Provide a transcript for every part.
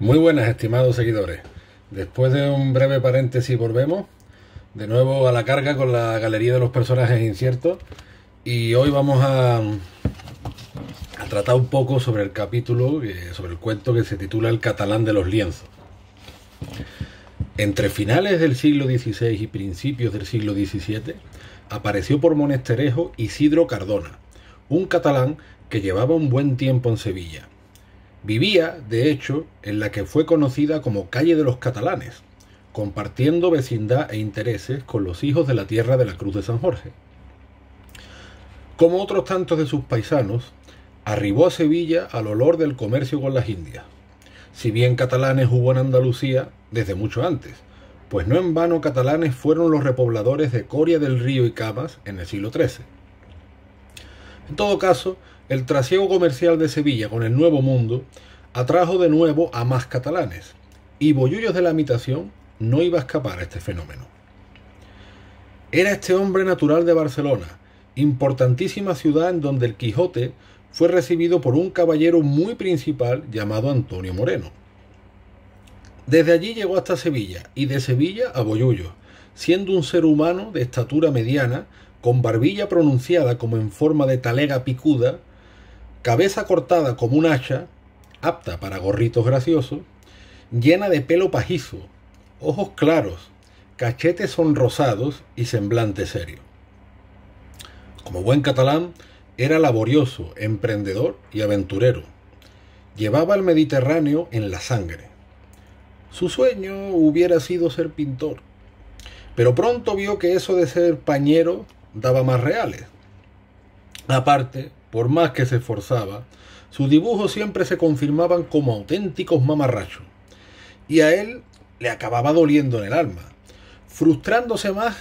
Muy buenas, estimados seguidores. Después de un breve paréntesis volvemos de nuevo a la carga con la galería de los personajes inciertos y hoy vamos a, tratar un poco sobre el capítulo, eh, sobre el cuento que se titula El catalán de los lienzos. Entre finales del siglo XVI y principios del siglo XVII apareció por Monesterejo Isidro Cardona, un catalán que llevaba un buen tiempo en Sevilla Vivía, de hecho, en la que fue conocida como Calle de los Catalanes, compartiendo vecindad e intereses con los hijos de la tierra de la Cruz de San Jorge. Como otros tantos de sus paisanos, arribó a Sevilla al olor del comercio con las Indias. Si bien catalanes hubo en Andalucía desde mucho antes, pues no en vano catalanes fueron los repobladores de Coria del Río y Camas en el siglo XIII. En todo caso, el trasiego comercial de Sevilla con el Nuevo Mundo atrajo de nuevo a más catalanes, y Bollullos de la habitación no iba a escapar a este fenómeno. Era este hombre natural de Barcelona, importantísima ciudad en donde el Quijote fue recibido por un caballero muy principal llamado Antonio Moreno. Desde allí llegó hasta Sevilla y de Sevilla a Boyullo, siendo un ser humano de estatura mediana, con barbilla pronunciada como en forma de talega picuda cabeza cortada como un hacha, apta para gorritos graciosos, llena de pelo pajizo, ojos claros, cachetes sonrosados y semblante serio. Como buen catalán, era laborioso, emprendedor y aventurero. Llevaba el Mediterráneo en la sangre. Su sueño hubiera sido ser pintor, pero pronto vio que eso de ser pañero daba más reales. Aparte, por más que se esforzaba, sus dibujos siempre se confirmaban como auténticos mamarrachos. Y a él le acababa doliendo en el alma, frustrándose más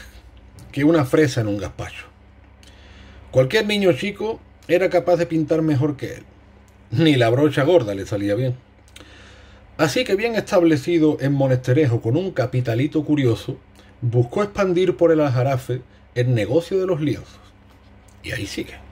que una fresa en un gazpacho. Cualquier niño chico era capaz de pintar mejor que él. Ni la brocha gorda le salía bien. Así que bien establecido en Monesterejo con un capitalito curioso, buscó expandir por el aljarafe el negocio de los lienzos. Y ahí sigue.